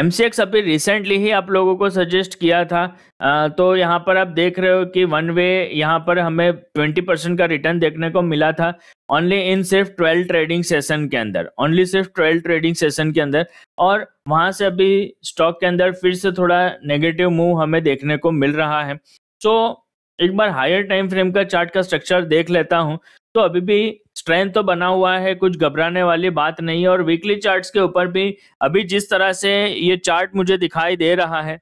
M अभी recently ही आप लोगों को सजेस्ट किया था आ, तो यहाँ पर आप देख रहे हो कि वन वे यहाँ पर हमें ट्वेंटी परसेंट का रिटर्न देखने को मिला था ओनली इन सिर्फ ट्वेल्व ट्रेडिंग सेशन के अंदर ओनली सिर्फ ट्वेल्व ट्रेडिंग सेशन के अंदर और वहाँ से अभी स्टॉक के अंदर फिर से थोड़ा नेगेटिव मूव हमें देखने को मिल रहा है सो so, एक बार हायर टाइम फ्रेम का चार्ट का स्ट्रक्चर देख लेता हूँ तो अभी भी स्ट्रेंथ तो बना हुआ है कुछ घबराने वाली बात नहीं है और वीकली चार्ट्स के ऊपर भी अभी जिस तरह से ये चार्ट मुझे दिखाई दे रहा है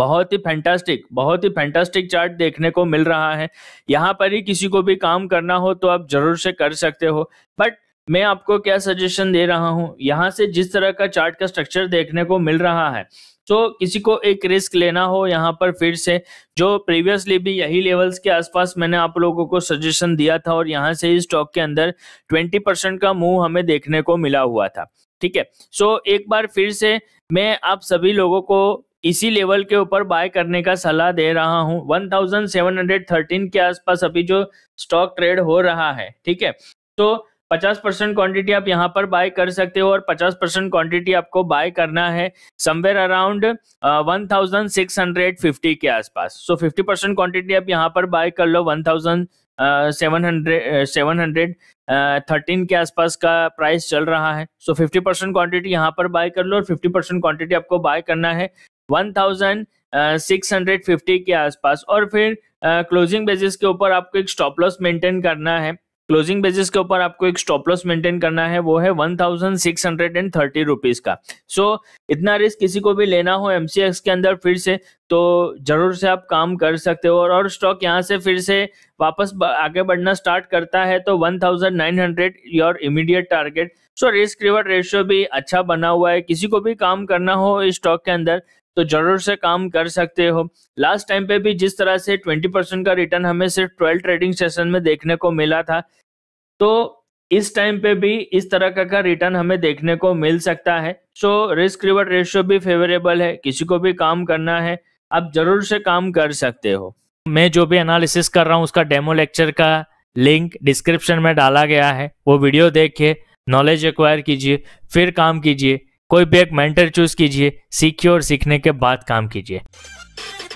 बहुत ही फैंटास्टिक बहुत ही फैंटास्टिक चार्ट देखने को मिल रहा है यहाँ पर ही किसी को भी काम करना हो तो आप जरूर से कर सकते हो बट मैं आपको क्या सजेशन दे रहा हूँ यहाँ से जिस तरह का चार्ट का स्ट्रक्चर देखने को मिल रहा है सो तो किसी को एक रिस्क लेना हो यहाँ पर फिर से जो प्रीवियसली भी यही लेवल्स के आसपास मैंने आप लोगों को सजेशन दिया था और यहाँ से ही स्टॉक के अंदर 20 परसेंट का मूव हमें देखने को मिला हुआ था ठीक है सो एक बार फिर से मैं आप सभी लोगों को इसी लेवल के ऊपर बाय करने का सलाह दे रहा हूँ 1713 के आसपास अभी जो स्टॉक ट्रेड हो रहा है ठीक है तो पचास परसेंट क्वान्टिटी आप यहाँ पर बाय कर सकते हो और पचास परसेंट क्वान्टिटी आपको बाय करना है somewhere around one thousand six hundred fifty के आसपास सो फिफ्टी परसेंट क्वान्टिटी आप यहाँ पर बाय कर लो one thousand seven hundred seven hundred thirteen के आसपास का प्राइस चल रहा है सो फिफ्टी परसेंट क्वान्टिटी यहाँ पर बाय कर लो और फिफ्टी परसेंट क्वान्टिटी आपको बाय करना है one thousand six hundred fifty के आसपास और फिर क्लोजिंग uh, बेसिस के ऊपर आपको एक स्टॉप लॉस मेंटेन करना है क्लोजिंग बेसिस के ऊपर आपको एक स्टॉप लॉस मेंटेन करना है वो है one thousand six hundred and thirty rupees का सो so, इतना रिस्क किसी को भी लेना हो एमसीएक्स के अंदर फिर से तो जरूर से आप काम कर सकते हो और, और स्टॉक यहाँ से फिर से वापस आगे बढ़ना स्टार्ट करता है तो one thousand nine hundred your immediate target so risk reward ratio भी अच्छा बना हुआ है किसी को भी काम करना हो इस स्टॉक के अंदर तो जरूर से काम कर सकते हो लास्ट टाइम पे भी जिस तरह से 20 परसेंट का रिटर्न हमें सिर्फ 12 ट्रेडिंग सेशन में देखने को मिला था तो इस टाइम पे भी इस तरह का, का रिटर्न हमें देखने को मिल सकता है सो रिस्क रिवर्ट रेशियो भी फेवरेबल है किसी को भी काम करना है आप जरूर से काम कर सकते हो मैं जो भी एनालिसिस कर रहा हूँ उसका डेमो लेक्चर का लिंक डिस्क्रिप्शन में डाला गया है वो वीडियो देखिए नॉलेज एक्वायर कीजिए फिर काम कीजिए कोई भी एक मेंटर चूज कीजिए सीखिए और सीखने के बाद काम कीजिए